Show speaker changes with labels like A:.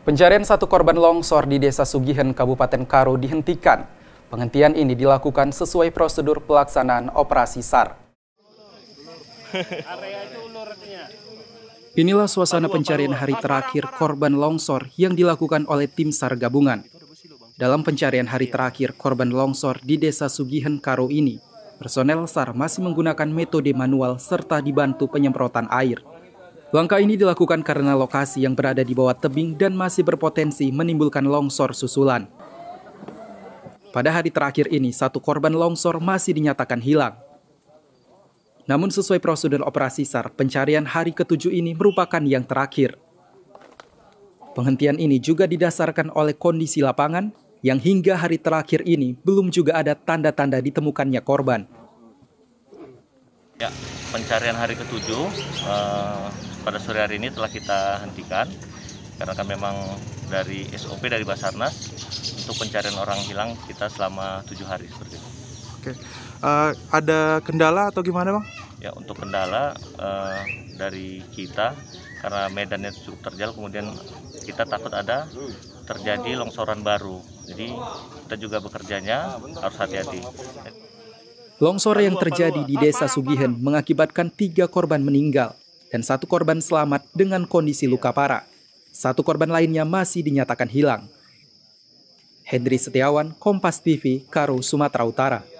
A: Pencarian satu korban longsor di Desa Sugihen, Kabupaten Karo dihentikan. Penghentian ini dilakukan sesuai prosedur pelaksanaan operasi SAR. Inilah suasana pencarian hari terakhir korban longsor yang dilakukan oleh tim SAR gabungan. Dalam pencarian hari terakhir korban longsor di Desa Sugihen Karo ini, personel SAR masih menggunakan metode manual serta dibantu penyemprotan air. Langkah ini dilakukan karena lokasi yang berada di bawah tebing dan masih berpotensi menimbulkan longsor susulan. Pada hari terakhir ini, satu korban longsor masih dinyatakan hilang. Namun sesuai prosedur operasi SAR, pencarian hari ketujuh ini merupakan yang terakhir. Penghentian ini juga didasarkan oleh kondisi lapangan yang hingga hari terakhir ini belum juga ada tanda-tanda ditemukannya korban.
B: Ya, pencarian hari ketujuh, eh, pada sore hari ini telah kita hentikan karena kan memang dari SOP dari Basarnas untuk pencarian orang hilang kita selama tujuh hari seperti itu. Oke, uh, ada kendala atau gimana bang? Ya untuk kendala uh, dari kita karena medannya cukup terjal, kemudian kita takut ada terjadi longsoran baru. Jadi kita juga bekerjanya harus hati-hati.
A: Longsor yang terjadi di Desa Sugihen mengakibatkan tiga korban meninggal dan satu korban selamat dengan kondisi luka parah. Satu korban lainnya masih dinyatakan hilang. Hendri Setiawan, Kompas TV, Karo, Sumatera Utara.